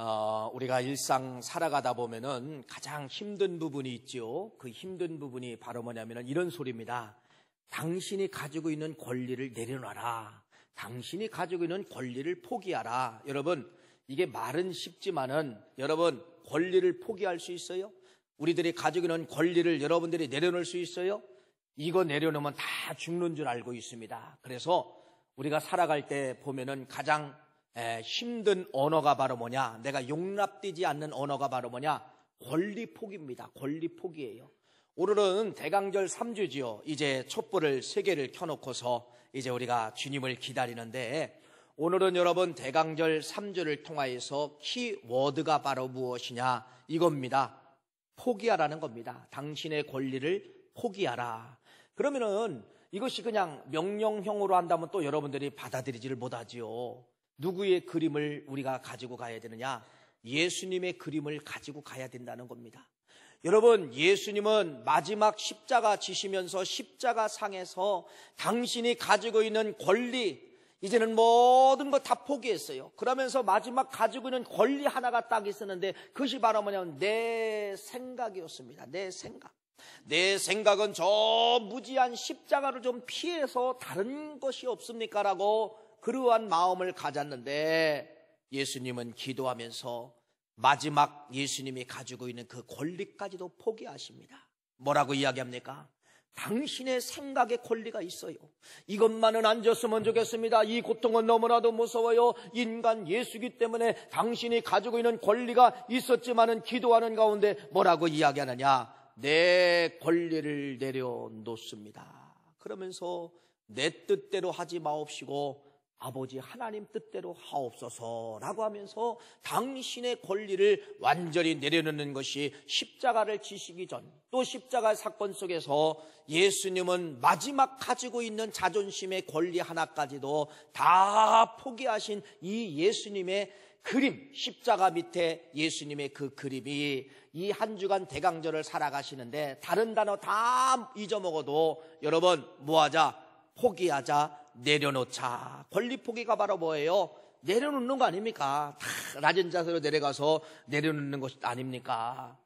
어, 우리가 일상 살아가다 보면은 가장 힘든 부분이 있죠. 그 힘든 부분이 바로 뭐냐면은 이런 소리입니다. 당신이 가지고 있는 권리를 내려놔라. 당신이 가지고 있는 권리를 포기하라. 여러분, 이게 말은 쉽지만은 여러분, 권리를 포기할 수 있어요? 우리들이 가지고 있는 권리를 여러분들이 내려놓을 수 있어요? 이거 내려놓으면 다 죽는 줄 알고 있습니다. 그래서 우리가 살아갈 때 보면은 가장 힘든 언어가 바로 뭐냐? 내가 용납되지 않는 언어가 바로 뭐냐? 권리 포기입니다. 권리 포기예요. 오늘은 대강절 3주지요. 이제 촛불을 3 개를 켜놓고서 이제 우리가 주님을 기다리는데 오늘은 여러분 대강절 3주를 통하여서 키워드가 바로 무엇이냐 이겁니다. 포기하라는 겁니다. 당신의 권리를 포기하라. 그러면은 이것이 그냥 명령형으로 한다면 또 여러분들이 받아들이지를 못하지요. 누구의 그림을 우리가 가지고 가야 되느냐? 예수님의 그림을 가지고 가야 된다는 겁니다. 여러분, 예수님은 마지막 십자가 지시면서 십자가 상에서 당신이 가지고 있는 권리, 이제는 모든 것 다 포기했어요. 그러면서 마지막 가지고 있는 권리 하나가 딱 있었는데 그것이 바로 뭐냐면 내 생각이었습니다. 내 생각. 내 생각은 저 무지한 십자가를 좀 피해서 다른 것이 없습니까? 라고 그러한 마음을 가졌는데 예수님은 기도하면서 마지막 예수님이 가지고 있는 그 권리까지도 포기하십니다. 뭐라고 이야기합니까? 당신의 생각에 권리가 있어요. 이것만은 안 줬으면 좋겠습니다. 이 고통은 너무나도 무서워요. 인간 예수기 때문에 당신이 가지고 있는 권리가 있었지만은 기도하는 가운데 뭐라고 이야기하느냐? 내 권리를 내려놓습니다. 그러면서 내 뜻대로 하지 마옵시고 아버지 하나님 뜻대로 하옵소서라고 하면서 당신의 권리를 완전히 내려놓는 것이 십자가를 지시기 전 또 십자가 사건 속에서 예수님은 마지막 가지고 있는 자존심의 권리 하나까지도 다 포기하신 이 예수님의 그림, 십자가 밑에 예수님의 그 그림이 이 한 주간 대강절을 살아가시는데 다른 단어 다 잊어먹어도 여러분 뭐하자? 포기하자 내려놓자. 권리 포기가 바로 뭐예요? 내려놓는 거 아닙니까? 다 낮은 자세로 내려가서 내려놓는 것 아닙니까?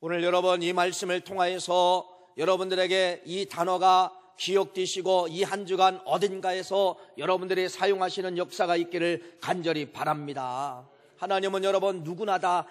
오늘 여러분 이 말씀을 통하여서 여러분들에게 이 단어가 기억되시고 이 한 주간 어딘가에서 여러분들이 사용하시는 역사가 있기를 간절히 바랍니다. 하나님은 여러분 누구나 다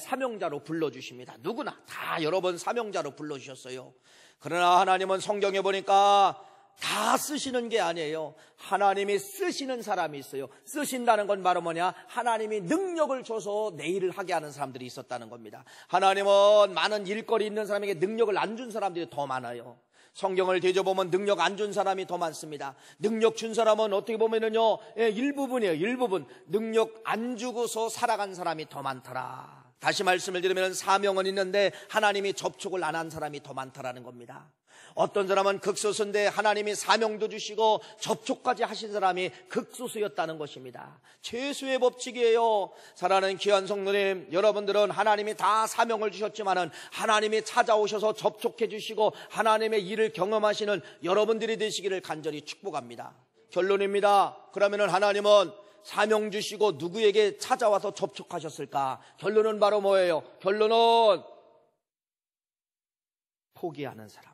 사명자로 불러주십니다. 누구나 다 여러분 사명자로 불러주셨어요. 그러나 하나님은 성경에 보니까 다 쓰시는 게 아니에요. 하나님이 쓰시는 사람이 있어요. 쓰신다는 건 바로 뭐냐? 하나님이 능력을 줘서 내 일을 하게 하는 사람들이 있었다는 겁니다. 하나님은 많은 일거리 있는 사람에게 능력을 안 준 사람들이 더 많아요. 성경을 뒤져보면 능력 안 준 사람이 더 많습니다. 능력 준 사람은 어떻게 보면은요, 예, 일부분이에요, 일부분. 능력 안 주고서 살아간 사람이 더 많더라. 다시 말씀을 드리면 사명은 있는데 하나님이 접촉을 안 한 사람이 더 많다라는 겁니다. 어떤 사람은 극소수인데 하나님이 사명도 주시고 접촉까지 하신 사람이 극소수였다는 것입니다. 최소의 법칙이에요. 사랑하는 귀한 성도님, 여러분들은 하나님이 다 사명을 주셨지만은 하나님이 찾아오셔서 접촉해 주시고 하나님의 일을 경험하시는 여러분들이 되시기를 간절히 축복합니다. 결론입니다. 그러면은 하나님은 사명 주시고 누구에게 찾아와서 접촉하셨을까? 결론은 바로 뭐예요? 결론은 포기하는 사람.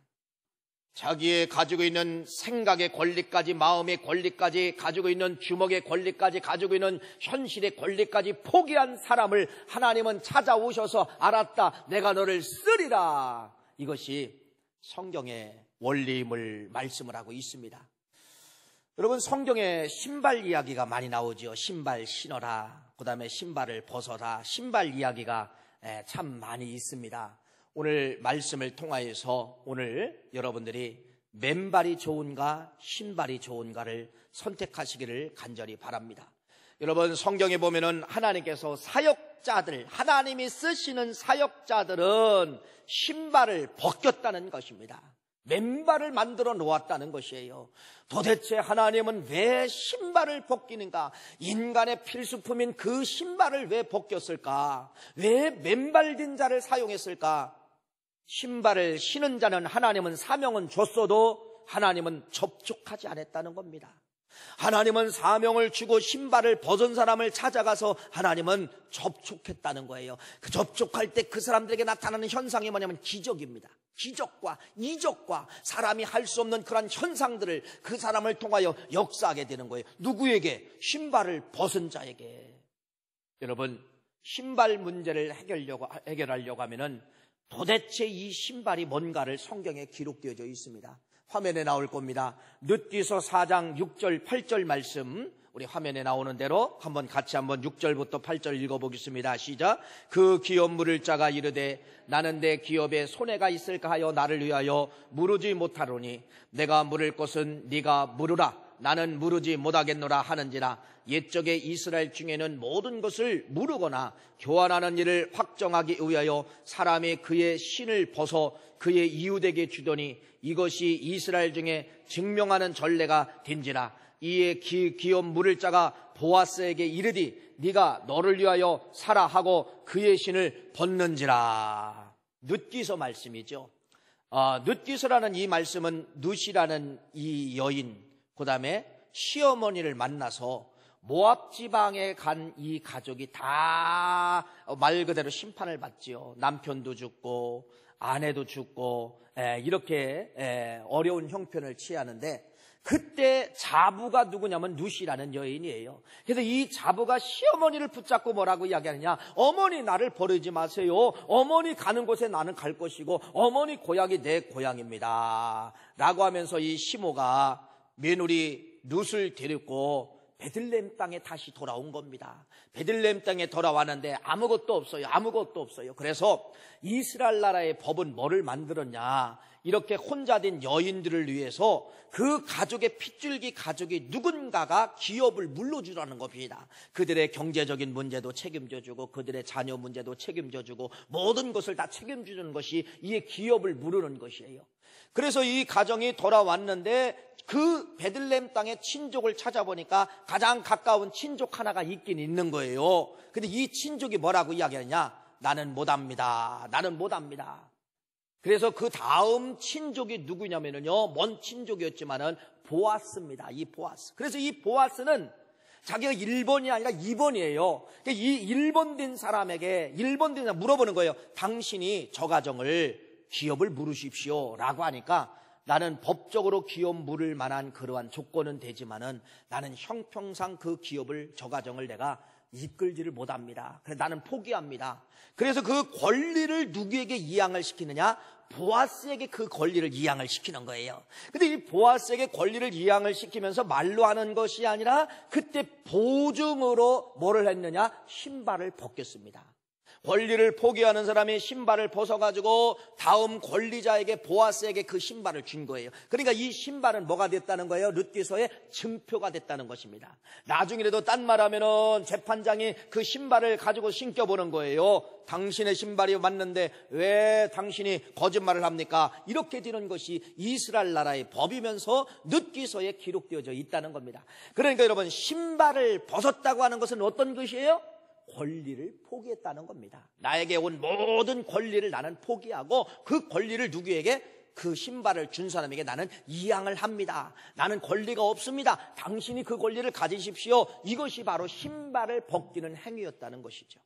자기의 가지고 있는 생각의 권리까지, 마음의 권리까지, 가지고 있는 주먹의 권리까지, 가지고 있는 현실의 권리까지 포기한 사람을 하나님은 찾아오셔서 알았다. 내가 너를 쓰리라. 이것이 성경의 원리임을 말씀을 하고 있습니다. 여러분 성경에 신발 이야기가 많이 나오죠 신발 신어라. 그다음에 신발을 벗어라. 신발 이야기가 참 많이 있습니다. 오늘 말씀을 통하여서 오늘 여러분들이 맨발이 좋은가 신발이 좋은가를 선택하시기를 간절히 바랍니다. 여러분 성경에 보면은 하나님께서 사역자들 하나님이 쓰시는 사역자들은 신발을 벗겼다는 것입니다. 맨발을 만들어 놓았다는 것이에요. 도대체 하나님은 왜 신발을 벗기는가? 인간의 필수품인 그 신발을 왜 벗겼을까? 왜 맨발된 자를 사용했을까? 신발을 신은 자는 하나님은 사명은 줬어도 하나님은 접촉하지 않았다는 겁니다. 하나님은 사명을 주고 신발을 벗은 사람을 찾아가서 하나님은 접촉했다는 거예요. 그 접촉할 때 그 사람들에게 나타나는 현상이 뭐냐면 기적입니다. 기적과 이적과 사람이 할 수 없는 그러한 현상들을 그 사람을 통하여 역사하게 되는 거예요. 누구에게? 신발을 벗은 자에게. 여러분, 신발 문제를 해결하려고, 해결하려고 하면은 도대체 이 신발이 뭔가를 성경에 기록되어져 있습니다. 화면에 나올 겁니다. 늦기서 4장 6절 8절 말씀 우리 화면에 나오는 대로 한번 같이 한번 6절부터 8절 읽어보겠습니다. 시작. 그 기업 물을 자가 이르되 나는 내 기업에 손해가 있을까 하여 나를 위하여 물으지 못하로니 내가 물을 것은 네가 물으라. 나는 무르지 못하겠노라 하는지라 옛적의 이스라엘 중에는 모든 것을 무르거나 교환하는 일을 확정하기 위하여 사람이 그의 신을 벗어 그의 이웃에게 주더니 이것이 이스라엘 중에 증명하는 전례가 된지라 이에 기, 기업 물을 자가 보아스에게 이르디 네가 너를 위하여 살아 하고 그의 신을 벗는지라 늦기서 말씀이죠 아, 늦기서라는 이 말씀은 누시라는이 여인 그 다음에 시어머니를 만나서 모압 지방에 간 이 가족이 다 말 그대로 심판을 받지요. 남편도 죽고 아내도 죽고 예, 이렇게 예, 어려운 형편을 취하는데 그때 자부가 누구냐면 누시라는 여인이에요. 그래서 이 자부가 시어머니를 붙잡고 뭐라고 이야기하느냐. 어머니 나를 버리지 마세요. 어머니 가는 곳에 나는 갈 것이고 어머니 고향이 내 고향입니다. 라고 하면서 이 시모가 며느리 룻을 데리고 베들렘 땅에 다시 돌아온 겁니다. 베들렘 땅에 돌아왔는데 아무것도 없어요. 아무것도 없어요. 그래서 이스라엘 나라의 법은 뭐를 만들었냐. 이렇게 혼자 된 여인들을 위해서 그 가족의 핏줄기 가족이 누군가가 기업을 물러주라는 겁니다. 그들의 경제적인 문제도 책임져주고 그들의 자녀 문제도 책임져주고 모든 것을 다 책임져주는 것이 이에 기업을 물르는 것이에요. 그래서 이 가정이 돌아왔는데 그 베들렘 땅의 친족을 찾아보니까 가장 가까운 친족 하나가 있긴 있는 거예요. 근데 이 친족이 뭐라고 이야기하냐? 나는 못합니다. 나는 못합니다. 그래서 그 다음 친족이 누구냐면요. 먼 친족이었지만은 보아스입니다. 이 보아스. 그래서 이 보아스는 자기가 1번이 아니라 2번이에요. 그러니까 이 1번 된 사람에게 1번 된 사람 물어보는 거예요. 당신이 저 가정을 기업을 물으십시오. 라고 하니까 나는 법적으로 기업 물을 만한 그러한 조건은 되지만은 나는 형평상 그 기업을 저 가정을 내가 이끌지를 못합니다. 그래서 나는 포기합니다. 그래서 그 권리를 누구에게 이양을 시키느냐? 보아스에게 그 권리를 이양을 시키는 거예요. 근데 이 보아스에게 권리를 이양을 시키면서 말로 하는 것이 아니라 그때 보증으로 뭐를 했느냐? 신발을 벗겼습니다. 권리를 포기하는 사람이 신발을 벗어가지고 다음 권리자에게 보아스에게 그 신발을 준 거예요. 그러니까 이 신발은 뭐가 됐다는 거예요? 룻디서의 증표가 됐다는 것입니다. 나중이라도 딴 말하면은 재판장이 그 신발을 가지고 신겨보는 거예요. 당신의 신발이 맞는데 왜 당신이 거짓말을 합니까? 이렇게 되는 것이 이스라엘 나라의 법이면서 늦기서에 기록되어져 있다는 겁니다. 그러니까 여러분 신발을 벗었다고 하는 것은 어떤 것이에요? 권리를 포기했다는 겁니다. 나에게 온 모든 권리를 나는 포기하고 그 권리를 누구에게 그 신발을 준 사람에게 나는 이양을 합니다. 나는 권리가 없습니다. 당신이 그 권리를 가지십시오. 이것이 바로 신발을 벗기는 행위였다는 것이죠.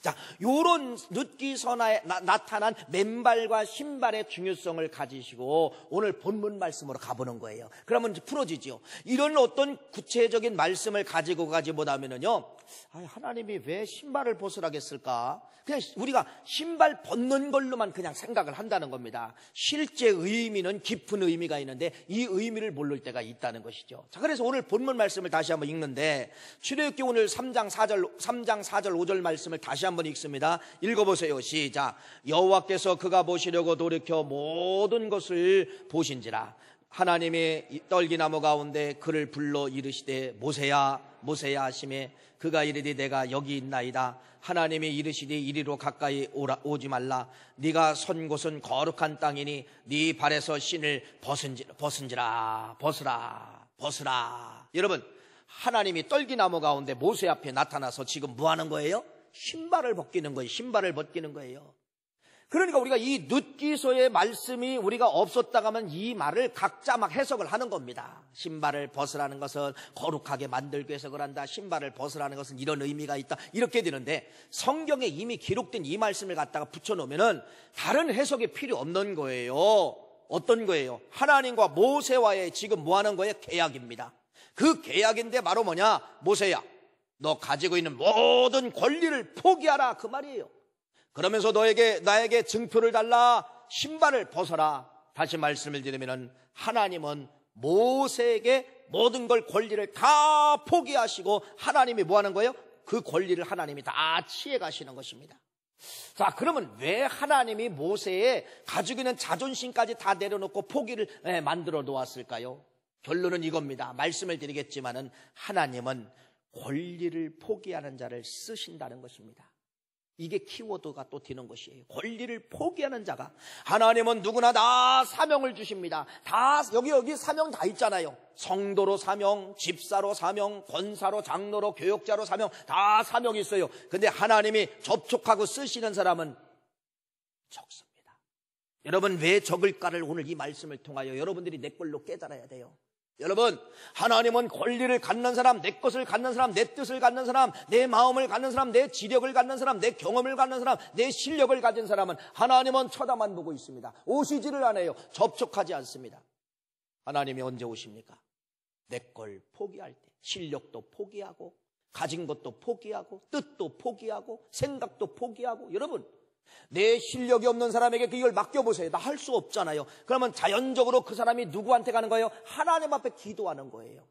자, 요런 늦기선화에 나, 타난 맨발과 신발의 중요성을 가지시고 오늘 본문 말씀으로 가보는 거예요. 그러면 풀어지죠. 이런 어떤 구체적인 말씀을 가지고 가지 못하면요 아, 하나님이 왜 신발을 벗으라겠을까? 그냥 우리가 신발 벗는 걸로만 그냥 생각을 한다는 겁니다. 실제 의미는 깊은 의미가 있는데 이 의미를 모를 때가 있다는 것이죠. 자, 그래서 오늘 본문 말씀을 다시 한번 읽는데 출애굽기 오늘 3장 4절 3장 4절 5절 말씀을 다시 한번 읽습니다. 읽어 보세요. 시작. 여호와께서 그가 보시려고 돌이켜 모든 것을 보신지라 하나님의 떨기나무 가운데 그를 불러 이르시되 모세야 모세야 하심에 그가 이르되 내가 여기 있나이다 하나님이 이르시되 이리로 가까이 오라, 오지 말라 네가 선 곳은 거룩한 땅이니 네 발에서 신을 벗은지, 벗은지라 벗으라 벗으라 여러분 하나님이 떨기나무 가운데 모세 앞에 나타나서 지금 뭐 하는 거예요? 신발을 벗기는 거예요. 신발을 벗기는 거예요. 그러니까 우리가 이늦기소의 말씀이 우리가 없었다고 하면 이 말을 각자 막 해석을 하는 겁니다. 신발을 벗으라는 것은 거룩하게 만들기 위해서 그런다. 신발을 벗으라는 것은 이런 의미가 있다. 이렇게 되는데 성경에 이미 기록된 이 말씀을 갖다가 붙여놓으면 다른 해석이 필요 없는 거예요. 어떤 거예요? 하나님과 모세와의 지금 뭐 하는 거예요? 계약입니다. 그 계약인데 바로 뭐냐? 모세야, 너 가지고 있는 모든 권리를 포기하라. 그 말이에요. 그러면서 너에게 나에게 증표를 달라 신발을 벗어라. 다시 말씀을 드리면 하나님은 모세에게 모든 걸 권리를 다 포기하시고 하나님이 뭐 하는 거예요? 그 권리를 하나님이 다 취해 가시는 것입니다. 자, 그러면 왜 하나님이 모세에 가지고 있는 자존심까지 다 내려놓고 포기를 예, 만들어 놓았을까요? 결론은 이겁니다. 말씀을 드리겠지만은 하나님은 권리를 포기하는 자를 쓰신다는 것입니다. 이게 키워드가 또 되는 것이에요. 권리를 포기하는 자가 하나님은 누구나 다 사명을 주십니다. 다 여기 여기 사명 다 있잖아요. 성도로 사명, 집사로 사명, 권사로 장로로 교역자로 사명 다 사명이 있어요. 근데 하나님이 접촉하고 쓰시는 사람은 적습니다. 여러분 왜 적을까를 오늘 이 말씀을 통하여 여러분들이 내 걸로 깨달아야 돼요. 여러분, 하나님은 권리를 갖는 사람, 내 것을 갖는 사람, 내 뜻을 갖는 사람, 내 마음을 갖는 사람, 내 지력을 갖는 사람, 내 경험을 갖는 사람, 내 실력을 가진 사람은 하나님은 쳐다만 보고 있습니다. 오시지를 않아요. 접촉하지 않습니다. 하나님이 언제 오십니까? 내 걸 포기할 때, 실력도 포기하고, 가진 것도 포기하고, 뜻도 포기하고, 생각도 포기하고, 여러분, 내 실력이 없는 사람에게 그 이걸 맡겨보세요. 나 할 수 없잖아요. 그러면 자연적으로 그 사람이 누구한테 가는 거예요? 하나님 앞에 기도하는 거예요.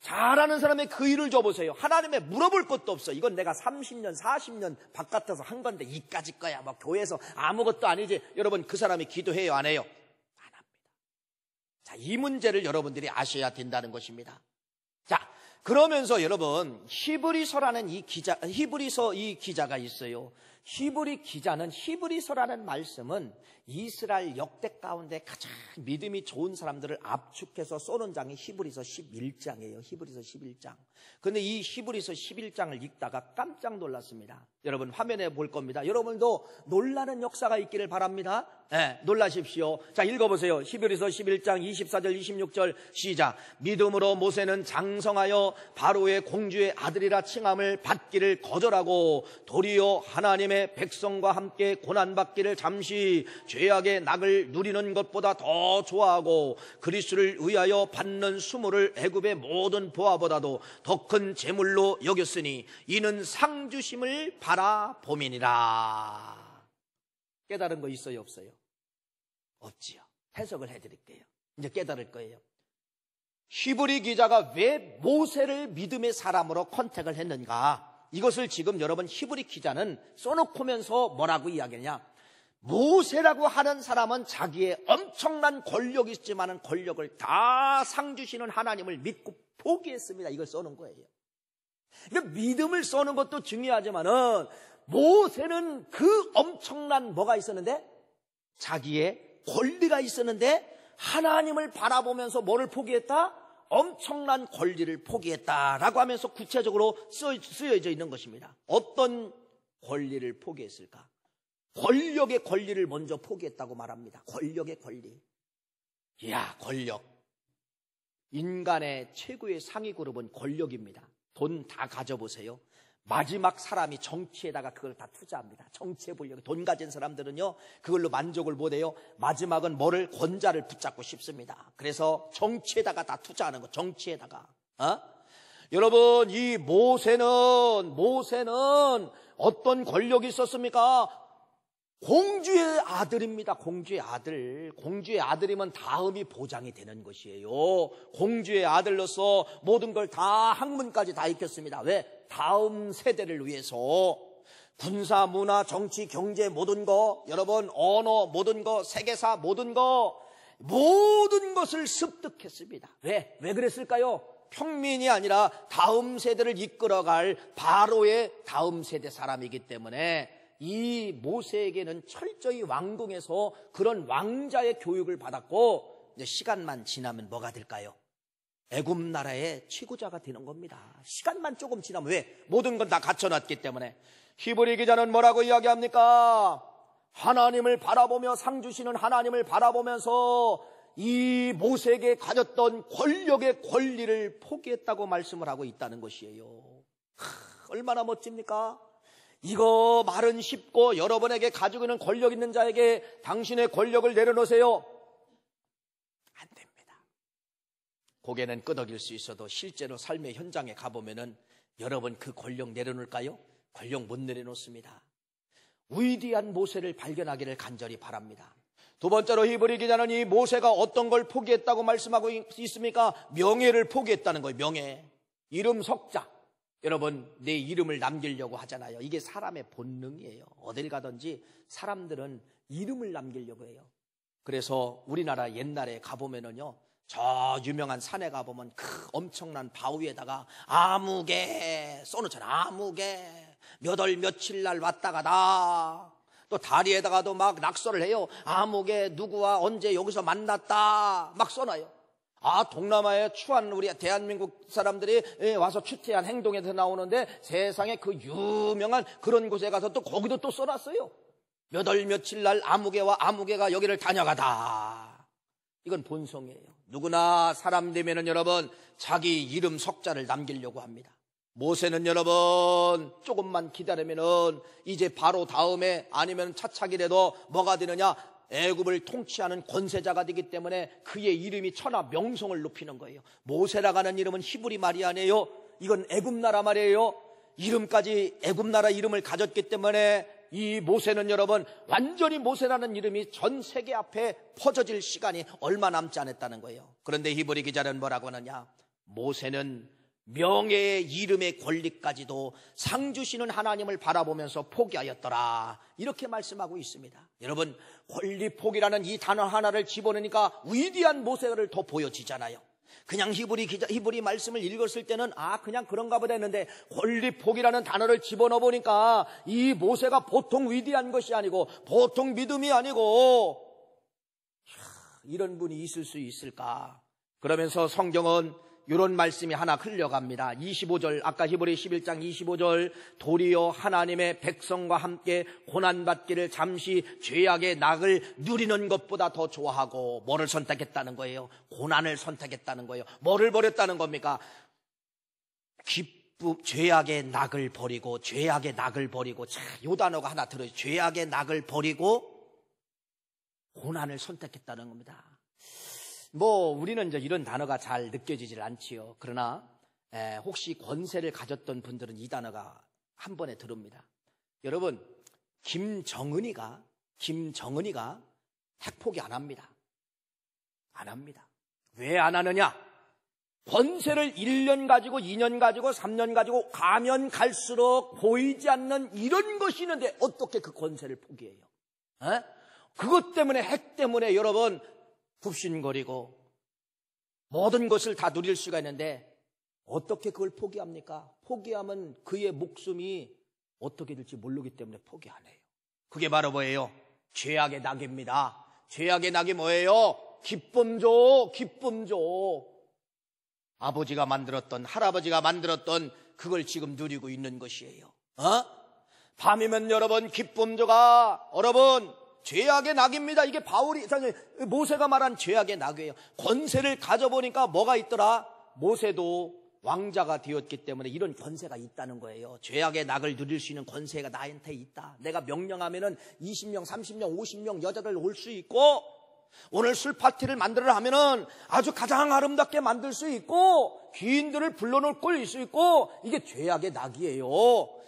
잘하는 사람의 그 일을 줘보세요. 하나님의 물어볼 것도 없어. 이건 내가 30년, 40년 바깥에서 한 건데 이까지 거야. 막 뭐 교회에서 아무것도 아니지. 여러분 그 사람이 기도해요, 안 해요? 안 합니다. 자, 이 문제를 여러분들이 아셔야 된다는 것입니다. 자, 그러면서 여러분 히브리서라는 이 기자, 히브리서 이 기자가 있어요. 히브리 기자는 히브리서라는 말씀은 이스라엘 역대 가운데 가장 믿음이 좋은 사람들을 압축해서 쏘는 장이 히브리서 11장이에요. 히브리서 11장. 근데 이 히브리서 11장을 읽다가 깜짝 놀랐습니다. 여러분 화면에 볼 겁니다. 여러분도 놀라는 역사가 있기를 바랍니다. 네, 놀라십시오. 자, 읽어보세요. 히브리서 11장 24절 26절 시작. 믿음으로 모세는 장성하여 바로의 공주의 아들이라 칭함을 받기를 거절하고 도리어 하나님의 백성과 함께 고난받기를 잠시 죄악의 낙을 누리는 것보다 더 좋아하고 그리스를 의하여 받는 수모를 애굽의 모든 보아보다도 더 큰 재물로 여겼으니 이는 상주심을 바라보민이라. 깨달은 거 있어요 없어요? 없지요. 해석을 해드릴게요. 이제 깨달을 거예요. 히브리 기자가 왜 모세를 믿음의 사람으로 컨택을 했는가? 이것을 지금 여러분 히브리 기자는 써놓고면서 뭐라고 이야기하냐? 모세라고 하는 사람은 자기의 엄청난 권력이 있지만 권력을 다 상주시는 하나님을 믿고 포기했습니다. 이걸 써는 거예요. 그러니까 믿음을 써는 것도 중요하지만은 모세는 그 엄청난 뭐가 있었는데 자기의 권리가 있었는데 하나님을 바라보면서 뭐를 포기했다? 엄청난 권리를 포기했다라고 하면서 구체적으로 쓰여져 있는 것입니다. 어떤 권리를 포기했을까? 권력의 권리를 먼저 포기했다고 말합니다. 권력의 권리. 이야, 권력. 인간의 최고의 상위 그룹은 권력입니다. 돈 다 가져보세요. 마지막 사람이 정치에다가 그걸 다 투자합니다. 정치의 권력이. 돈 가진 사람들은요 그걸로 만족을 못해요. 마지막은 뭐를 권자를 붙잡고 싶습니다. 그래서 정치에다가 다 투자하는 거 정치에다가. 어? 여러분 이 모세는 모세는 어떤 권력이 있었습니까? 공주의 아들입니다. 공주의 아들. 공주의 아들이면 다음이 보장이 되는 것이에요. 공주의 아들로서 모든 걸 다 학문까지 다 익혔습니다. 왜? 다음 세대를 위해서. 군사, 문화, 정치, 경제 모든 거, 여러분 언어 모든 거, 세계사 모든 거, 모든 것을 습득했습니다. 왜? 왜 그랬을까요? 평민이 아니라 다음 세대를 이끌어갈 바로의 다음 세대 사람이기 때문에 이 모세에게는 철저히 왕궁에서 그런 왕자의 교육을 받았고 이제 시간만 지나면 뭐가 될까요? 애굽 나라의 치고자가 되는 겁니다. 시간만 조금 지나면 왜? 모든 건 다 갖춰놨기 때문에 히브리 기자는 뭐라고 이야기합니까? 하나님을 바라보며 상 주시는 하나님을 바라보면서 이 모세에게 가졌던 권력의 권리를 포기했다고 말씀을 하고 있다는 것이에요. 하, 얼마나 멋집니까? 이거 말은 쉽고 여러분에게 가지고 있는 권력 있는 자에게 당신의 권력을 내려놓으세요. 안 됩니다. 고개는 끄덕일 수 있어도 실제로 삶의 현장에 가보면은 여러분 그 권력 내려놓을까요? 권력 못 내려놓습니다. 위대한 모세를 발견하기를 간절히 바랍니다. 두 번째로 히브리 기자는 이 모세가 어떤 걸 포기했다고 말씀하고 있습니까? 명예를 포기했다는 거예요. 명예. 이름 석자. 여러분, 내 이름을 남기려고 하잖아요. 이게 사람의 본능이에요. 어딜 가든지 사람들은 이름을 남기려고 해요. 그래서 우리나라 옛날에 가보면은요, 저 유명한 산에 가보면 크, 그 엄청난 바위에다가 아무개 써놓잖아. 아무개. 몇월 며칠 날 왔다 가다. 또 다리에다가도 막 낙서를 해요. 아무개 누구와 언제 여기서 만났다. 막 써놔요. 아, 동남아에 추한 우리 대한민국 사람들이 예, 와서 추태한 행동에서 나오는데 세상에 그 유명한 그런 곳에 가서 또 거기도 또 써놨어요. 몇 월 며칠 날 아무개와 아무개가 여기를 다녀가다. 이건 본성이에요. 누구나 사람 되면은 여러분 자기 이름 석자를 남기려고 합니다. 모세는 여러분 조금만 기다리면은 이제 바로 다음에 아니면 차차기라도 뭐가 되느냐 애굽을 통치하는 권세자가 되기 때문에 그의 이름이 천하 명성을 높이는 거예요. 모세라가는 이름은 히브리 말이 아니에요. 이건 애굽 나라 말이에요. 이름까지 애굽 나라 이름을 가졌기 때문에 이 모세는 여러분 완전히 모세라는 이름이 전 세계 앞에 퍼져질 시간이 얼마 남지 않았다는 거예요. 그런데 히브리 기자는 뭐라고 하느냐? 모세는 명예의 이름의 권리까지도 상주시는 하나님을 바라보면서 포기하였더라. 이렇게 말씀하고 있습니다. 여러분 홀리폭이라는 이 단어 하나를 집어넣으니까 위대한 모세를 더 보여지잖아요. 그냥 히브리 기자, 히브리 말씀을 읽었을 때는 아 그냥 그런가 보다 했는데 홀리폭이라는 단어를 집어넣어 보니까 이 모세가 보통 위대한 것이 아니고 보통 믿음이 아니고 이런 분이 있을 수 있을까? 그러면서 성경은 이런 말씀이 하나 흘려갑니다. 25절 아까 히브리 11장 25절 도리어 하나님의 백성과 함께 고난 받기를 잠시 죄악의 낙을 누리는 것보다 더 좋아하고 뭐를 선택했다는 거예요? 고난을 선택했다는 거예요. 뭐를 버렸다는 겁니까? 기쁨 죄악의 낙을 버리고 죄악의 낙을 버리고 자, 요 단어가 하나 들어요. 죄악의 낙을 버리고 고난을 선택했다는 겁니다. 뭐 우리는 이제 이런 단어가 잘 느껴지질 않지요. 그러나 에, 혹시 권세를 가졌던 분들은 이 단어가 한 번에 들읍니다. 여러분 김정은이가 김정은이가 핵폭이 안 합니다. 안 합니다. 왜 안 하느냐? 권세를 1년 가지고 2년 가지고 3년 가지고 가면 갈수록 보이지 않는 이런 것이 있는데 어떻게 그 권세를 포기해요? 에? 그것 때문에 핵 때문에 여러분 굽신거리고 모든 것을 다 누릴 수가 있는데 어떻게 그걸 포기합니까? 포기하면 그의 목숨이 어떻게 될지 모르기 때문에 포기 하네요 그게 바로 뭐예요? 죄악의 낙입니다. 죄악의 낙이 뭐예요? 기쁨 조 기쁨 조 아버지가 만들었던, 할아버지가 만들었던 그걸 지금 누리고 있는 것이에요. 어? 밤이면 여러분, 기쁨 조가 여러분, 죄악의 낙입니다. 이게 바울이 모세가 말한 죄악의 낙이에요. 권세를 가져보니까 뭐가 있더라? 모세도 왕자가 되었기 때문에 이런 권세가 있다는 거예요. 죄악의 낙을 누릴 수 있는 권세가 나한테 있다. 내가 명령하면은 20명, 30명, 50명 여자들 올 수 있고 오늘 술 파티를 만들어 하면은 아주 가장 아름답게 만들 수 있고 귀인들을 불러놓을 꿀수 있고 이게 죄악의 낙이에요.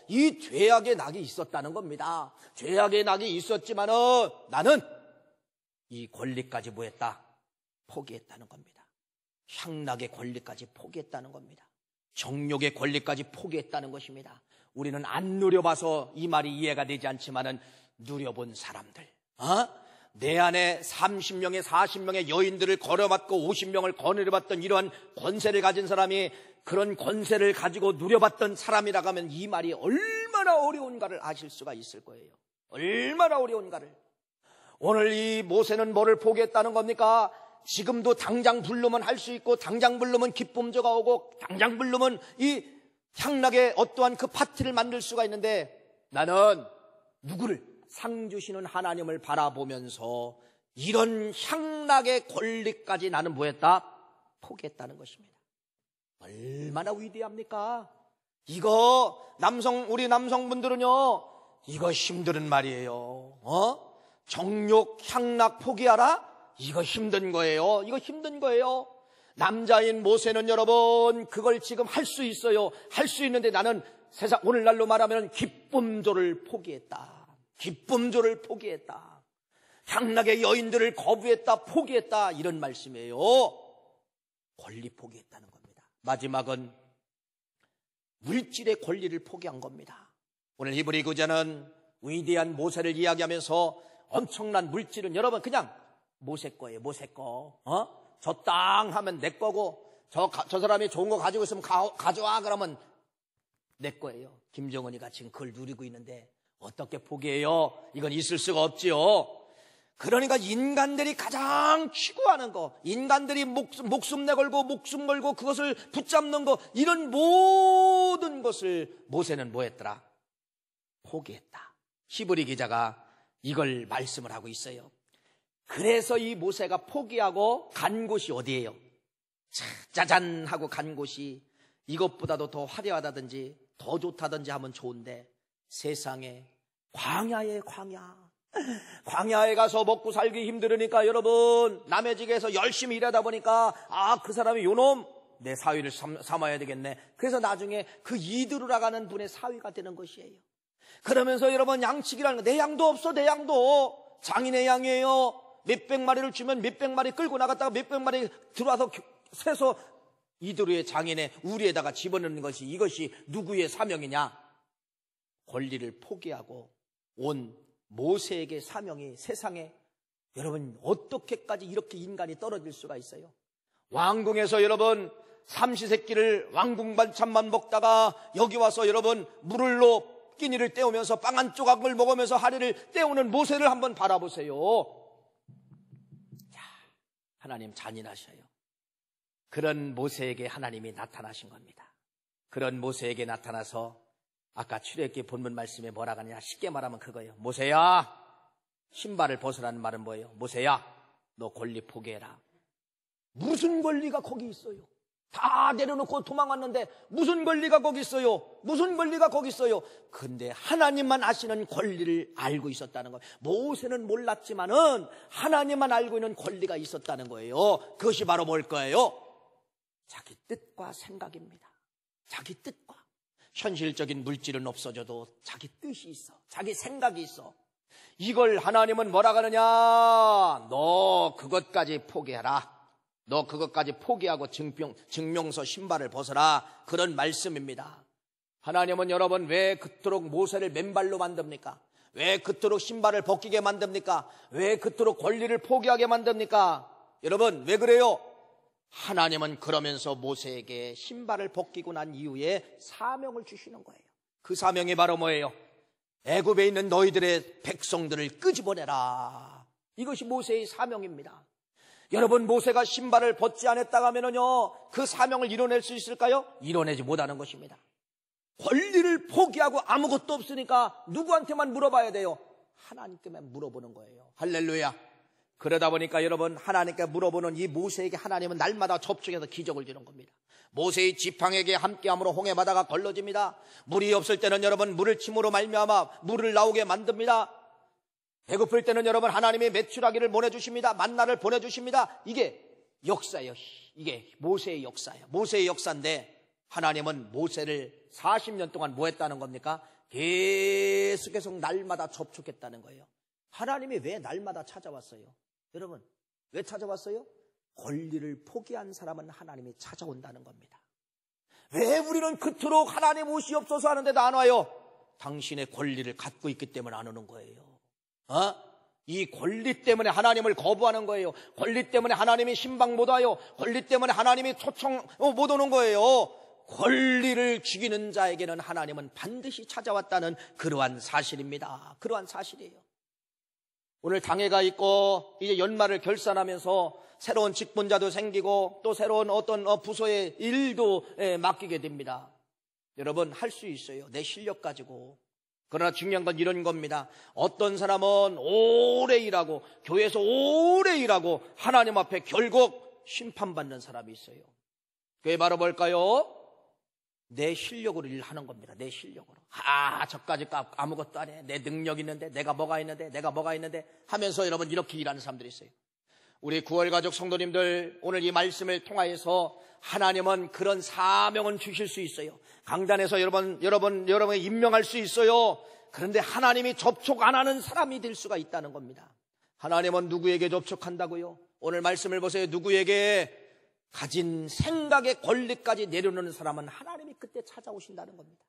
이 죄악의 낙이 있었다는 겁니다. 죄악의 낙이 있었지만은 나는 이 권리까지 뭐했다? 포기했다는 겁니다. 향락의 권리까지 포기했다는 겁니다. 정욕의 권리까지 포기했다는 것입니다. 우리는 안 누려봐서 이 말이 이해가 되지 않지만은 누려본 사람들, 어? 내 안에 30명의 40명의 여인들을 걸어봤고 50명을 거느려봤던 이러한 권세를 가진 사람이 그런 권세를 가지고 누려봤던 사람이라고 하면 이 말이 얼마나 어려운가를 아실 수가 있을 거예요. 얼마나 어려운가를. 오늘 이 모세는 뭐를 포기했다는 겁니까? 지금도 당장 불르면 할 수 있고 당장 불르면 기쁨조가 오고 당장 불르면 이 향락의 어떠한 그 파티를 만들 수가 있는데 나는 누구를 상 주시는 하나님을 바라보면서 이런 향락의 권리까지 나는 뭐했다? 포기했다는 것입니다. 얼마나 위대합니까? 이거 남성 우리 남성분들은요 이거 힘든 말이에요. 어? 정욕 향락 포기하라? 이거 힘든 거예요. 이거 힘든 거예요. 남자인 모세는 여러분 그걸 지금 할 수 있어요. 할 수 있는데 나는 세상 오늘날로 말하면 기쁨조를 포기했다. 기쁨조를 포기했다. 향락의 여인들을 거부했다, 포기했다. 이런 말씀이에요. 권리 포기했다는 겁니다. 마지막은 물질의 권리를 포기한 겁니다. 오늘 히브리 구자는 위대한 모세를 이야기하면서 엄청난 물질은 여러분 그냥 모세 거예요, 모세 거. 어? 저 땅 하면 내 거고 저, 저 사람이 좋은 거 가지고 있으면 가, 가져와 그러면 내 거예요. 김정은이가 지금 그걸 누리고 있는데 어떻게 포기해요? 이건 있을 수가 없지요. 그러니까 인간들이 가장 추구하는 거, 인간들이 목, 목숨 내걸고 목숨 걸고 그것을 붙잡는 거, 이런 모든 것을 모세는 뭐 했더라? 포기했다. 히브리 기자가 이걸 말씀을 하고 있어요. 그래서 이 모세가 포기하고 간 곳이 어디예요? 짜잔 하고 간 곳이 이것보다도 더 화려하다든지 더 좋다든지 하면 좋은데 세상에 광야에 광야. 광야에 가서 먹고 살기 힘들으니까 여러분 남의 집에서 열심히 일하다 보니까 아 그 사람이 요놈 내 사위를 삼아야 되겠네. 그래서 나중에 그 이들을 나가는 분의 사위가 되는 것이에요. 그러면서 여러분 양치기라는 거 내 양도 없어 내 양도 장인의 양이에요. 몇백 마리를 주면 몇백 마리 끌고 나갔다가 몇백 마리 들어와서 세서 이들의 장인의 우리에다가 집어넣는 것이 이것이 누구의 사명이냐? 권리를 포기하고 온 모세에게 사명이 세상에 여러분 어떻게까지 이렇게 인간이 떨어질 수가 있어요? 왕궁에서 여러분 삼시세끼를 왕궁 반찬만 먹다가 여기 와서 여러분 물을로 끼니를 때우면서 빵 한 조각을 먹으면서 하리를 때우는 모세를 한번 바라보세요. 야, 하나님 잔인하셔요. 그런 모세에게 하나님이 나타나신 겁니다. 그런 모세에게 나타나서 아까 출애굽기 본문 말씀에 뭐라 하느냐? 쉽게 말하면 그거예요. 모세야, 신발을 벗으라는 말은 뭐예요? 모세야, 너 권리 포기해라. 무슨 권리가 거기 있어요? 다 내려놓고 도망왔는데 무슨 권리가 거기 있어요? 무슨 권리가 거기 있어요? 근데 하나님만 아시는 권리를 알고 있었다는 거예요. 모세는 몰랐지만은 하나님만 알고 있는 권리가 있었다는 거예요. 그것이 바로 뭘 거예요? 자기 뜻과 생각입니다. 자기 뜻과 현실적인 물질은 없어져도 자기 뜻이 있어. 자기 생각이 있어. 이걸 하나님은 뭐라 그러냐? 너 그것까지 포기해라. 너 그것까지 포기하고 증명, 증명서 신발을 벗어라. 그런 말씀입니다. 하나님은 여러분 왜 그토록 모세를 맨발로 만듭니까? 왜 그토록 신발을 벗기게 만듭니까? 왜 그토록 권리를 포기하게 만듭니까? 여러분, 왜 그래요? 하나님은 그러면서 모세에게 신발을 벗기고 난 이후에 사명을 주시는 거예요. 그 사명이 바로 뭐예요? 애굽에 있는 너희들의 백성들을 끄집어내라. 이것이 모세의 사명입니다. 여러분 모세가 신발을 벗지 않았다 하면은요 그 사명을 이뤄낼 수 있을까요? 이뤄내지 못하는 것입니다. 권리를 포기하고 아무것도 없으니까 누구한테만 물어봐야 돼요. 하나님께만 물어보는 거예요. 할렐루야. 그러다 보니까 여러분 하나님께 물어보는 이 모세에게 하나님은 날마다 접촉해서 기적을 주는 겁니다. 모세의 지팡에게 함께함으로 홍해 바다가 걸러집니다. 물이 없을 때는 여러분 물을 침으로 말미암아 물을 나오게 만듭니다. 배고플 때는 여러분 하나님의 매출하기를 보내주십니다. 만나를 보내주십니다. 이게 역사예요. 이게 모세의 역사예요. 모세의 역사인데 하나님은 모세를 40년 동안 뭐 했다는 겁니까? 계속 계속 날마다 접촉했다는 거예요. 하나님이 왜 날마다 찾아왔어요? 여러분, 왜 찾아왔어요? 권리를 포기한 사람은 하나님이 찾아온다는 겁니다. 왜 우리는 그토록 하나님 옷이 없어서 하는데도 안 와요? 당신의 권리를 갖고 있기 때문에 안 오는 거예요. 어? 이 권리 때문에 하나님을 거부하는 거예요. 권리 때문에 하나님이 신방 못 와요. 권리 때문에 하나님이 초청 어, 못 오는 거예요. 권리를 죽이는 자에게는 하나님은 반드시 찾아왔다는 그러한 사실입니다. 그러한 사실이에요. 오늘 당회가 있고 이제 연말을 결산하면서 새로운 직분자도 생기고 또 새로운 어떤 어, 부서의 일도 예, 맡기게 됩니다. 여러분 할 수 있어요. 내 실력 가지고. 그러나 중요한 건 이런 겁니다. 어떤 사람은 오래 일하고 교회에서 오래 일하고 하나님 앞에 결국 심판받는 사람이 있어요. 그게 바로 뭘까요? 내 실력으로 일하는 겁니다. 내 실력으로. 아, 저까지 아무것도 안 해. 내 능력 있는데, 내가 뭐가 있는데, 내가 뭐가 있는데 하면서 여러분 이렇게 일하는 사람들이 있어요. 우리 9월 가족 성도님들 오늘 이 말씀을 통하여서 하나님은 그런 사명은 주실 수 있어요. 강단에서 여러분, 여러분, 여러분이 임명할 수 있어요. 그런데 하나님이 접촉 안 하는 사람이 될 수가 있다는 겁니다. 하나님은 누구에게 접촉한다고요? 오늘 말씀을 보세요. 누구에게 가진 생각의 권리까지 내려놓는 사람은 하나님. 하나님이 그때 찾아오신다는 겁니다.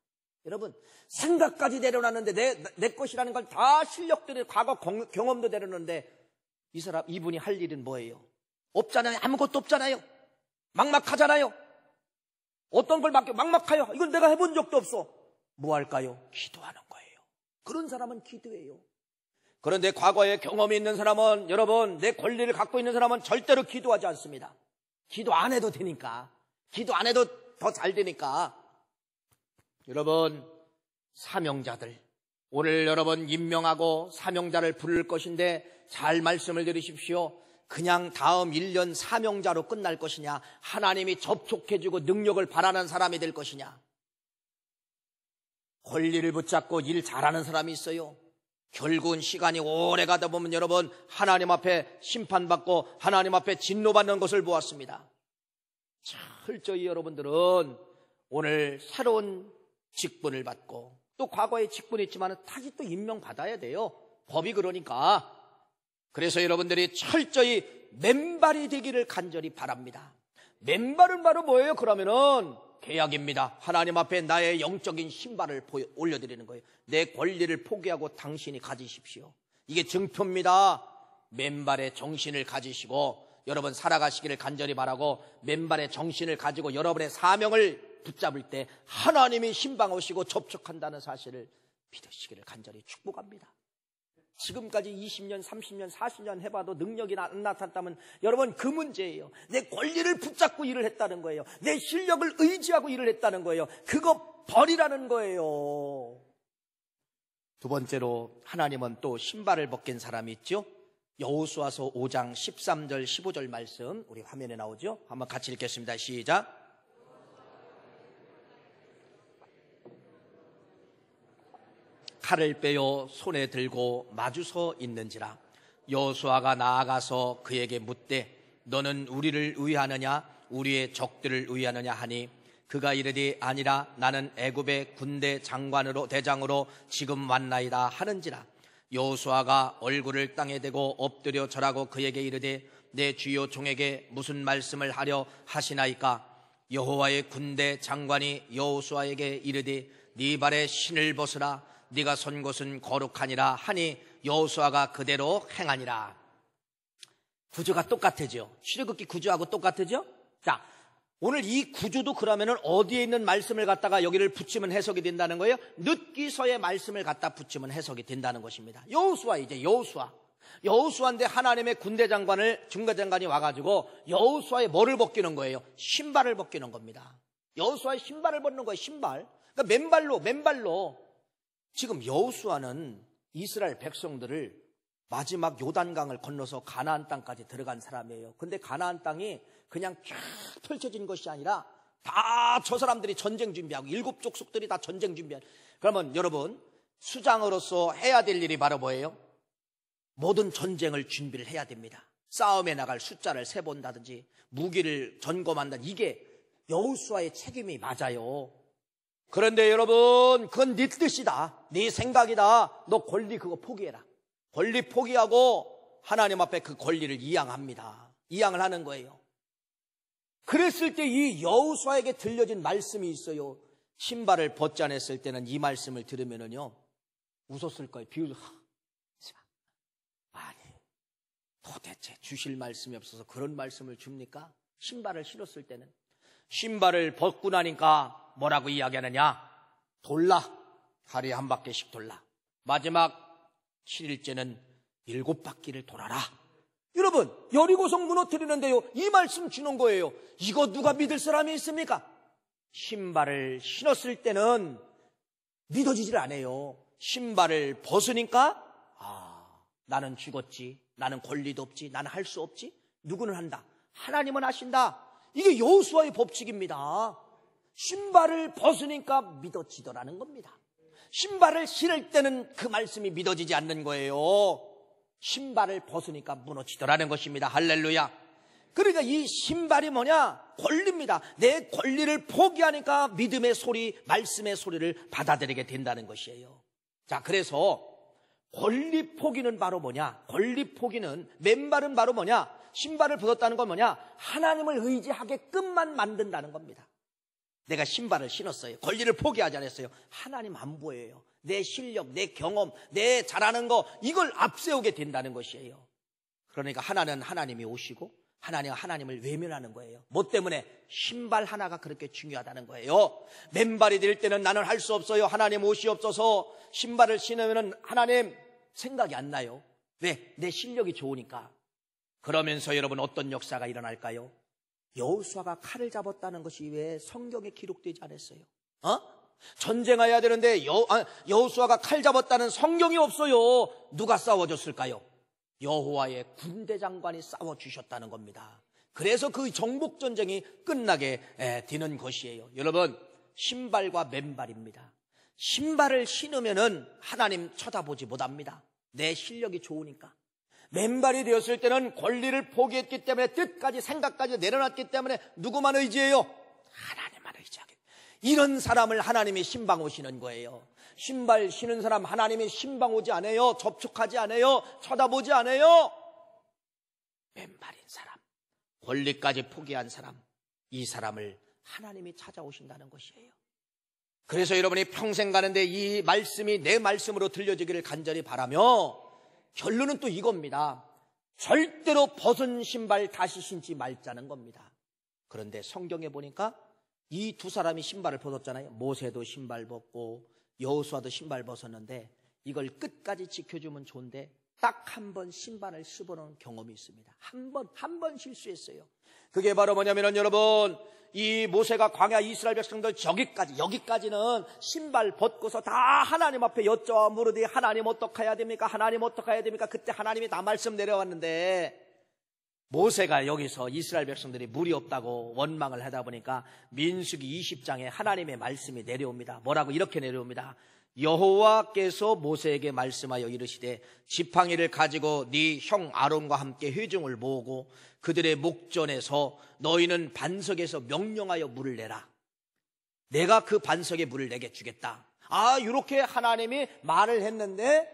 여러분, 생각까지 내려놨는데 내, 내 것이라는 걸 다 실력들의 과거 경험도 내려놓는데 이 사람, 이분이 할 일은 뭐예요? 없잖아요. 아무것도 없잖아요. 막막하잖아요. 어떤 걸 막, 막막해요. 이건 내가 해본 적도 없어. 뭐 할까요? 기도하는 거예요. 그런 사람은 기도해요. 그런데 과거에 경험이 있는 사람은 여러분, 내 권리를 갖고 있는 사람은 절대로 기도하지 않습니다. 기도 안 해도 되니까. 기도 안 해도 더잘 되니까. 여러분, 사명자들. 오늘 여러분 임명하고 사명자를 부를 것인데 잘 말씀을 드리십시오 그냥 다음 1년 사명자로 끝날 것이냐, 하나님이 접촉해주고 능력을 바라는 사람이 될 것이냐. 권리를 붙잡고 일 잘하는 사람이 있어요. 결국은 시간이 오래 가다 보면 여러분 하나님 앞에 심판받고 하나님 앞에 진노받는 것을 보았습니다. 참 철저히 여러분들은 오늘 새로운 직분을 받고 또 과거에 직분했지만 다시 또 임명받아야 돼요. 법이 그러니까. 그래서 여러분들이 철저히 맨발이 되기를 간절히 바랍니다. 맨발은 바로 뭐예요? 그러면은 계약입니다. 하나님 앞에 나의 영적인 신발을 보여, 올려드리는 거예요. 내 권리를 포기하고 당신이 가지십시오. 이게 증표입니다. 맨발의 정신을 가지시고 여러분 살아가시기를 간절히 바라고 맨발의 정신을 가지고 여러분의 사명을 붙잡을 때 하나님이 신방 오시고 접촉한다는 사실을 믿으시기를 간절히 축복합니다. 지금까지 20년, 30년, 40년 해봐도 능력이 안 나타났다면 여러분 그 문제예요. 내 권리를 붙잡고 일을 했다는 거예요. 내 실력을 의지하고 일을 했다는 거예요. 그거 버리라는 거예요. 두 번째로 하나님은 또 신발을 벗긴 사람이 있죠. 여호수아서 5장 13절 15절 말씀 우리 화면에 나오죠? 한번 같이 읽겠습니다. 시작. 칼을 빼어 손에 들고 마주서 있는지라 여호수아가 나아가서 그에게 묻되 너는 우리를 의하느냐 우리의 적들을 의하느냐 하니 그가 이르되 아니라 나는 애굽의 군대 장관으로 대장으로 지금 왔나이다 하는지라 여호수아가 얼굴을 땅에 대고 엎드려 절하고 그에게 이르되 내 주요 총에게 무슨 말씀을 하려 하시나이까 여호와의 군대 장관이 여호수아에게 이르되 네 발에 신을 벗으라 네가 선 곳은 거룩하니라 하니 여호수아가 그대로 행하니라 구조가 똑같으죠 출애굽기 구조하고 똑같으죠 자 오늘 이 구조도 그러면은 어디에 있는 말씀을 갖다가 여기를 붙이면 해석이 된다는 거예요. 늦기서의 말씀을 갖다 붙이면 해석이 된다는 것입니다. 여호수아 이제 여호수아. 여호수아인데 하나님의 군대 장관을 중대 장관이 와가지고 여호수아의 뭐를 벗기는 거예요? 신발을 벗기는 겁니다. 여호수아의 신발을 벗는 거예요. 신발. 그러니까 맨발로 맨발로 지금 여호수아는 이스라엘 백성들을 마지막 요단강을 건너서 가나안 땅까지 들어간 사람이에요. 근데 가나안 땅이 그냥 쫙 펼쳐진 것이 아니라 다 저 사람들이 전쟁 준비하고 일곱 족속들이 다 전쟁 준비한. 그러면 여러분 수장으로서 해야 될 일이 바로 뭐예요? 모든 전쟁을 준비를 해야 됩니다. 싸움에 나갈 숫자를 세본다든지 무기를 점검한다. 이게 여우수와의 책임이 맞아요. 그런데 여러분 그건 네 뜻이다. 네 생각이다. 너 권리 그거 포기해라. 권리 포기하고 하나님 앞에 그 권리를 이양합니다. 이양을 하는 거예요. 그랬을 때 이 여우수아에게 들려진 말씀이 있어요. 신발을 벗자냈을 때는 이 말씀을 들으면은요 웃었을 거예요. 비웃. 아니 도대체 주실 말씀이 없어서 그런 말씀을 줍니까? 신발을 신었을 때는 신발을 벗고 나니까 뭐라고 이야기하느냐? 돌라. 하리한 바퀴씩 돌라. 마지막 7일째는 일곱 바퀴를 돌아라. 여러분, 여리고성 무너뜨리는데요. 이 말씀 주는 거예요. 이거 누가 믿을 사람이 있습니까? 신발을 신었을 때는 믿어지질 않아요. 신발을 벗으니까, 아, 나는 죽었지. 나는 권리도 없지. 나는 할 수 없지. 누구는 한다. 하나님은 하신다. 이게 여호수아의 법칙입니다. 신발을 벗으니까 믿어지더라는 겁니다. 신발을 신을 때는 그 말씀이 믿어지지 않는 거예요. 신발을 벗으니까 무너지더라는 것입니다. 할렐루야. 그러니까 이 신발이 뭐냐? 권리입니다. 내 권리를 포기하니까 믿음의 소리, 말씀의 소리를 받아들이게 된다는 것이에요. 자, 그래서 권리 포기는 바로 뭐냐? 권리 포기는 맨발은 바로 뭐냐? 신발을 벗었다는 건 뭐냐? 하나님을 의지하게끔만 만든다는 겁니다. 내가 신발을 신었어요. 권리를 포기하지 않았어요. 하나님 안 보여요. 내 실력, 내 경험, 내 잘하는 거 이걸 앞세우게 된다는 것이에요. 그러니까 하나는 하나님이 오시고 하나님 하나님을 외면하는 거예요. 뭐 때문에 신발 하나가 그렇게 중요하다는 거예요. 맨발이 될 때는 나는 할 수 없어요. 하나님 옷이 없어서 신발을 신으면 하나님 생각이 안 나요. 왜? 내 실력이 좋으니까. 그러면서 여러분 어떤 역사가 일어날까요? 여호수아가 칼을 잡았다는 것이 왜 성경에 기록되지 않았어요? 어? 전쟁해야 되는데 여, 아, 여호수아가 칼 잡았다는 성경이 없어요. 누가 싸워줬을까요? 여호와의 군대 장관이 싸워 주셨다는 겁니다. 그래서 그 정복 전쟁이 끝나게 에, 되는 것이에요. 여러분 신발과 맨발입니다. 신발을 신으면은 하나님 쳐다보지 못합니다. 내 실력이 좋으니까. 맨발이 되었을 때는 권리를 포기했기 때문에 뜻까지 생각까지 내려놨기 때문에 누구만 의지해요? 하나님만 의지하게. 이런 사람을 하나님이 신방 오시는 거예요. 신발 신은 사람 하나님이 신방 오지 않아요. 접촉하지 않아요. 쳐다보지 않아요. 맨발인 사람, 권리까지 포기한 사람, 이 사람을 하나님이 찾아오신다는 것이에요. 그래서 여러분이 평생 가는데 이 말씀이 내 말씀으로 들려지기를 간절히 바라며 결론은 또 이겁니다. 절대로 벗은 신발 다시 신지 말자는 겁니다. 그런데 성경에 보니까 이 두 사람이 신발을 벗었잖아요. 모세도 신발 벗고 여호수아도 신발 벗었는데 이걸 끝까지 지켜주면 좋은데 딱한번 신발을 씹어놓은 경험이 있습니다. 한 번, 한 번 실수했어요. 그게 바로 뭐냐면은 여러분, 이 모세가 광야 이스라엘 백성들 저기까지 여기까지는 신발 벗고서 다 하나님 앞에 여쭤 물으디 하나님 어떡 해야 됩니까? 하나님 어떡 해야 됩니까? 그때 하나님이 다 말씀 내려왔는데 모세가 여기서 이스라엘 백성들이 물이 없다고 원망을 하다 보니까 민숙이 20장에 하나님의 말씀이 내려옵니다. 뭐라고 이렇게 내려옵니다. 여호와께서 모세에게 말씀하여 이르시되 지팡이를 가지고 네 형 아론과 함께 회중을 모으고 그들의 목전에서 너희는 반석에서 명령하여 물을 내라. 내가 그 반석에 물을 내게 주겠다. 아, 이렇게 하나님이 말을 했는데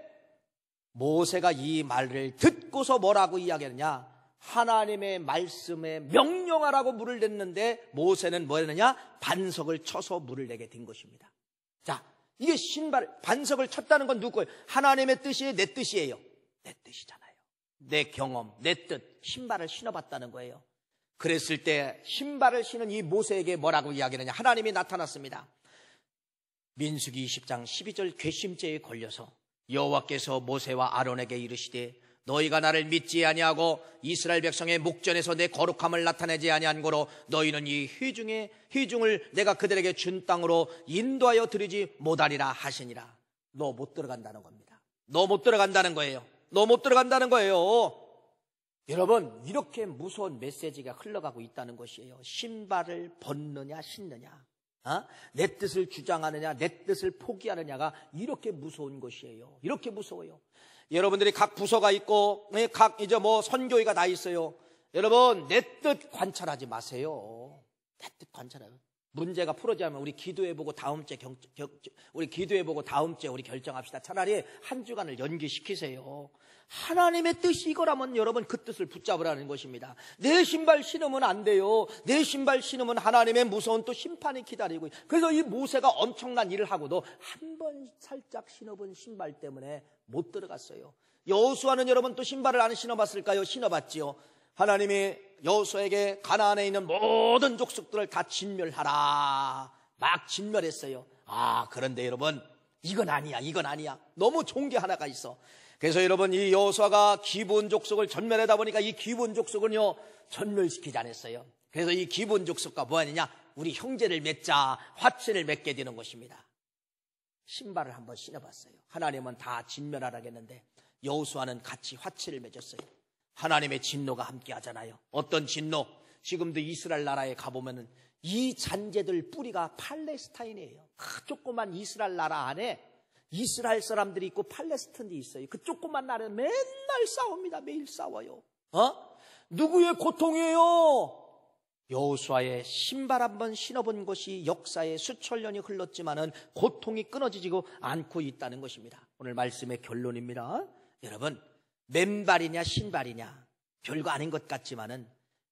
모세가 이 말을 듣고서 뭐라고 이야기하느냐? 하나님의 말씀에 명령하라고 물을 냈는데 모세는 뭐 했느냐? 반석을 쳐서 물을 내게 된 것입니다. 자, 이게 신발, 반석을 쳤다는 건 누구 예요 하나님의 뜻이에요? 내 뜻이에요? 내 뜻이잖아요. 내 경험, 내 뜻, 신발을 신어봤다는 거예요. 그랬을 때 신발을 신은 이 모세에게 뭐라고 이야기하느냐. 하나님이 나타났습니다. 민수기 20장 12절 괘씸죄에 걸려서 여호와께서 모세와 아론에게 이르시되 너희가 나를 믿지 아니하고 이스라엘 백성의 목전에서 내 거룩함을 나타내지 아니한 거로 너희는 이 회중의 회중을 내가 그들에게 준 땅으로 인도하여 드리지 못하리라 하시니라. 너 못 들어간다는 겁니다. 너 못 들어간다는 거예요. 너 못 들어간다는 거예요. 여러분 이렇게 무서운 메시지가 흘러가고 있다는 것이에요. 신발을 벗느냐 신느냐, 어? 내 뜻을 주장하느냐, 내 뜻을 포기하느냐가 이렇게 무서운 것이에요. 이렇게 무서워요. 여러분들이 각 부서가 있고 네, 각 이제 뭐 선교회가 다 있어요. 여러분 내 뜻 관찰하지 마세요. 내 뜻 관찰하요 문제가 풀어지면 우리 기도해보고 다음 주에 경, 경, 우리 기도해보고 다음 주에 우리 결정합시다. 차라리 한 주간을 연기시키세요. 하나님의 뜻이 이거라면 여러분 그 뜻을 붙잡으라는 것입니다. 내 신발 신으면 안 돼요. 내 신발 신으면 하나님의 무서운 또 심판이 기다리고. 그래서 이 모세가 엄청난 일을 하고도 한 번 살짝 신어본 신발 때문에 못 들어갔어요. 여호수아는 여러분 또 신발을 안 신어봤을까요? 신어봤지요. 하나님이 여호수에게 가나안에 있는 모든 족속들을 다 진멸하라. 막 진멸했어요. 아, 그런데 여러분, 이건 아니야. 이건 아니야. 너무 좋은 게 하나가 있어. 그래서 여러분 이 여호수아가 기본 족속을 전멸하다 보니까 이 기본 족속은요 전멸시키지 않았어요. 그래서 이 기본 족속과 뭐하느냐 우리 형제를 맺자 화친을 맺게 되는 것입니다. 신발을 한번 신어봤어요. 하나님은 다 진멸하라겠는데 여호수아는 같이 화친을 맺었어요. 하나님의 진노가 함께 하잖아요. 어떤 진노? 지금도 이스라엘 나라에 가보면은 이 잔재들 뿌리가 팔레스타인이에요. 그 조그만 이스라엘 나라 안에 이스라엘 사람들이 있고 팔레스틴이 있어요. 그 조그만 나라에 맨날 싸웁니다. 매일 싸워요. 어? 누구의 고통이에요? 여호수아의 신발 한번 신어본 것이 역사에 수천 년이 흘렀지만은 고통이 끊어지지고 않고 있다는 것입니다. 오늘 말씀의 결론입니다. 여러분 맨발이냐 신발이냐 별거 아닌 것 같지만은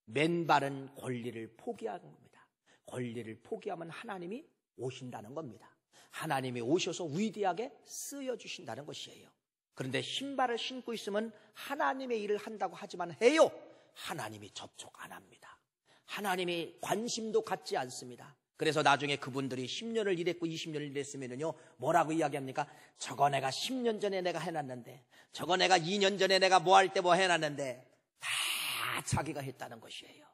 맨발은 권리를 포기한 겁니다. 권리를 포기하면 하나님이 오신다는 겁니다. 하나님이 오셔서 위대하게 쓰여 주신다는 것이에요. 그런데 신발을 신고 있으면 하나님의 일을 한다고 하지만 해요. 하나님이 접촉 안 합니다. 하나님이 관심도 갖지 않습니다. 그래서 나중에 그분들이 10년을 일했고 20년을 일했으면요. 뭐라고 이야기합니까? 저거 내가 10년 전에 내가 해놨는데 저거 내가 2년 전에 내가 뭐 할때뭐 뭐 해놨는데 다 자기가 했다는 것이에요.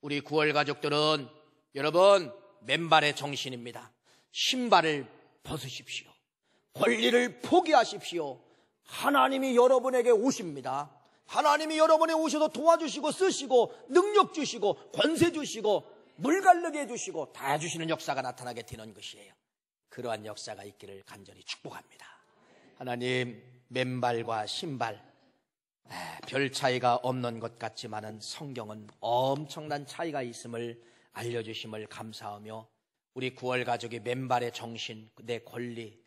우리 9월 가족들은 여러분 맨발의 정신입니다. 신발을 벗으십시오. 권리를 포기하십시오. 하나님이 여러분에게 오십니다. 하나님이 여러분이 오셔서 도와주시고 쓰시고 능력 주시고 권세 주시고 물 갈르게 해주시고 다 해주시는 역사가 나타나게 되는 것이에요. 그러한 역사가 있기를 간절히 축복합니다. 하나님 맨발과 신발 에, 별 차이가 없는 것 같지만은 성경은 엄청난 차이가 있음을 알려주심을 감사하며 우리 구월 가족이 맨발의 정신, 내 권리,